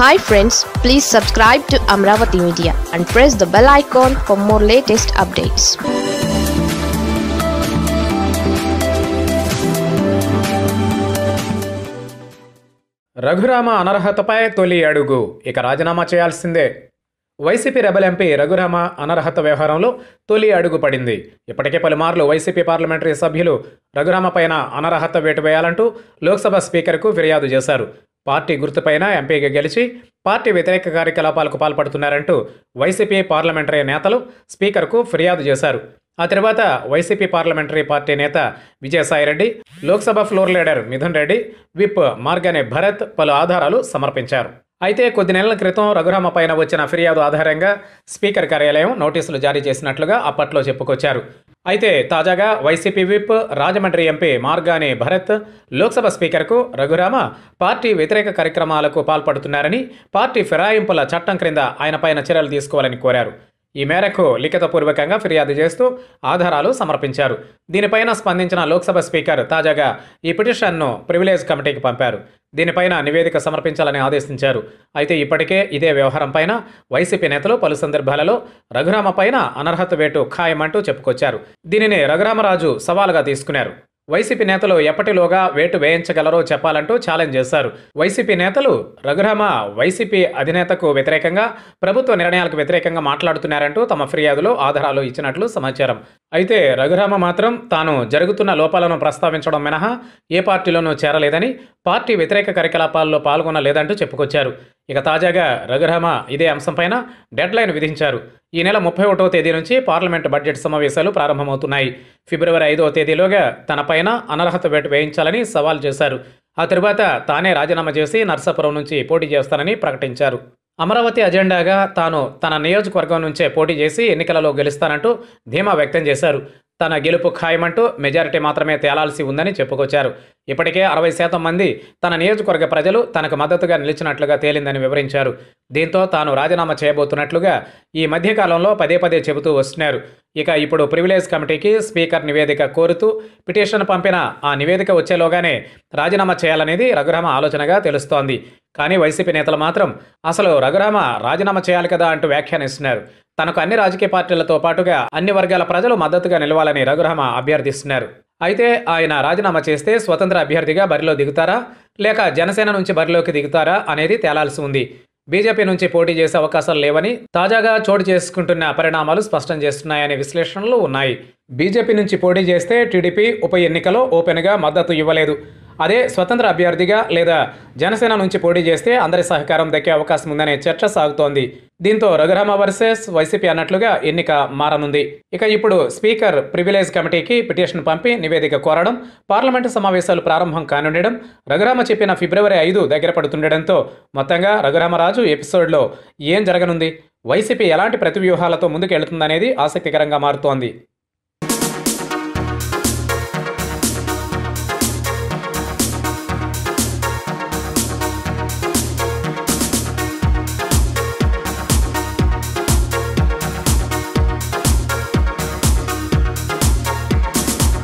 hi friends please subscribe to Amaravati media and press the bell icon for more latest updates Raghurama అనర్హతపై తొలి అడుగు ఇక రాజీనామా చేయాల్సిందే వైసీపీ రెబల్ ఎంపీ రఘురామ అనర్హత వ్యవహారంలో తొలి అడుగు పడింది ఇప్పటికే పలుమార్లు వైసీపీ పార్లమెంటరీ సభ్యులు రఘురామ పైన అనర్హత వేటు వేయాలంటూ లోక్సభ స్పీకర్కు ఫిర్యాదు చేశారు పార్టీ గుర్తుపైన ఎంపీగా గెలిచి పార్టీ వ్యతిరేక కార్యకలాపాలకు పాల్పడుతున్నారంటూ వైసీపీ పార్లమెంటరీ నేతలు స్పీకర్కు ఫిర్యాదు చేశారు ఆ తర్వాత వైసీపీ పార్లమెంటరీ పార్టీ నేత Vijayasai Reddy Lok Sabha floor leader Mithun Reddy whip Margani Bharat పలు ఆధారాలు సమర్పించారు అయితే కొద్ది నెలల క్రితం రఘురామ పైన వచ్చిన ఫిర్యాదు ఆధారంగా స్పీకర్ కార్యాలయం నోటీసులు జారీ చేసినట్లుగా అప్పట్లో చెప్పుకొచ్చారు అయితే తాజాగా YCP whip Rajahmundry MP Margani Bharat Lok Sabha స్పీకర్కు రఘురామ పార్టీ వ్యతిరేక కార్యక్రమాలకు పాల్పడుతున్నారని పార్టీ ఫిరాయింపుల చట్టం క్రింద ఆయనపైన చర్యలు తీసుకోవాలని కోరారు ఈ మేరకు లిఖితపూర్వకంగా ఫిర్యాదు చేస్తూ ఆధారాలు సమర్పించారు దీనిపైన స్పందించిన లోక్సభ స్పీకర్ తాజాగా ఈ పిటిషన్ను ప్రివిలేజ్ కమిటీకి పంపారు దీనిపైన నివేదిక సమర్పించాలని ఆదేశించారు అయితే ఇప్పటికే ఇదే వ్యవహారంపైన వైసీపీ నేతలు పలు సందర్భాలలో రఘురామపైన అనర్హత వేటు ఖాయమంటూ చెప్పుకొచ్చారు దీనిని రఘురామరాజు సవాలుగా తీసుకున్నారు వైసీపీ నేతలు ఎప్పటిలోగా వేటు వేయించగలరో చెప్పాలంటూ ఛాలెంజ్ చేశారు వైసీపీ నేతలు రఘురామ వైసీపీ అధినేతకు వ్యతిరేకంగా ప్రభుత్వ నిర్ణయాలకు వ్యతిరేకంగా మాట్లాడుతున్నారంటూ తమ ఫిర్యాదులో ఆధారాలు ఇచ్చినట్లు సమాచారం అయితే రఘురామ మాత్రం తాను జరుగుతున్న లోపాలను ప్రస్తావించడం మినహా ఏ పార్టీలోనూ చేరలేదని పార్టీ వ్యతిరేక కార్యకలాపాల్లో పాల్గొనలేదంటూ చెప్పుకొచ్చారు ఇక తాజాగా రఘురామ ఇదే అంశంపైన డెడ్లైన్ విధించారు ఈ నెల ముప్పై ఒకటో తేదీ నుంచి పార్లమెంటు బడ్జెట్ సమావేశాలు ప్రారంభమవుతున్నాయి ఫిబ్రవరి ఐదవ తేదీలోగా తనపైన అనర్హత వేటు వేయించాలని సవాల్ చేశారు ఆ తరువాత తానే రాజీనామా చేసి నర్సాపురం నుంచి పోటీ చేస్తానని ప్రకటించారు అమరావతి అజెండాగా తాను తన నియోజకవర్గం నుంచే పోటీ చేసి ఎన్నికలలో గెలుస్తానంటూ ధీమా వ్యక్తం చేశారు తన గెలుపు ఖాయమంటూ మెజారిటీ మాత్రమే తేలాల్సి ఉందని చెప్పుకొచ్చారు ఇప్పటికే అరవై శాతం మంది తన నియోజకవర్గ ప్రజలు తనకు మద్దతుగా నిలిచినట్లుగా తేలిందని వివరించారు దీంతో తాను రాజీనామా చేయబోతున్నట్లుగా ఈ మధ్యకాలంలో పదే పదే చెబుతూ వస్తున్నారు ఇక ఇప్పుడు ప్రివిలేజ్ కమిటీకి స్పీకర్ నివేదిక కోరుతూ పిటిషన్ పంపిన ఆ నివేదిక వచ్చేలోగానే రాజీనామా చేయాలనేది రఘురామ ఆలోచనగా తెలుస్తోంది కానీ వైసీపీ నేతలు మాత్రం అసలు రఘురామ రాజీనామా చేయాలి కదా అంటూ వ్యాఖ్యానిస్తున్నారు తనకు అన్ని రాజకీయ పార్టీలతో పాటుగా అన్ని వర్గాల ప్రజలు మద్దతుగా నిలవాలని రఘురామ అభ్యర్థిస్తున్నారు అయితే ఆయన రాజీనామా చేస్తే స్వతంత్ర అభ్యర్థిగా బరిలో దిగుతారా లేక జనసేన నుంచి బరిలోకి దిగుతారా అనేది తేలాల్సి ఉంది బీజేపీ నుంచి పోటీ చేసే అవకాశాలు లేవని తాజాగా చోటు చేసుకుంటున్న పరిణామాలు స్పష్టం చేస్తున్నాయనే విశ్లేషణలు ఉన్నాయి బీజేపీ నుంచి పోటీ చేస్తే టీడీపీ ఉప ఎన్నికలో ఓపెన్గా మద్దతు ఇవ్వలేదు అదే స్వతంత్ర అభ్యర్థిగా లేదా జనసేన నుంచి పోటీ చేస్తే అందరి సహకారం దక్కే అవకాశం ఉందనే చర్చ సాగుతోంది దీంతో రఘురామ వర్సెస్ వైసీపీ అన్నట్లుగా ఎన్నిక మారనుంది ఇక ఇప్పుడు స్పీకర్ ప్రివిలేజ్ కమిటీకి పిటిషన్ పంపి నివేదిక కోరడం పార్లమెంటు సమావేశాలు ప్రారంభం కానుండడం రఘురామ చెప్పిన ఫిబ్రవరి ఐదు దగ్గర పడుతుండడంతో మొత్తంగా రఘురామరాజు ఎపిసోడ్లో ఏం జరగనుంది వైసీపీ ఎలాంటి ప్రతివ్యూహాలతో ముందుకెళ్తుందనేది ఆసక్తికరంగా మారుతోంది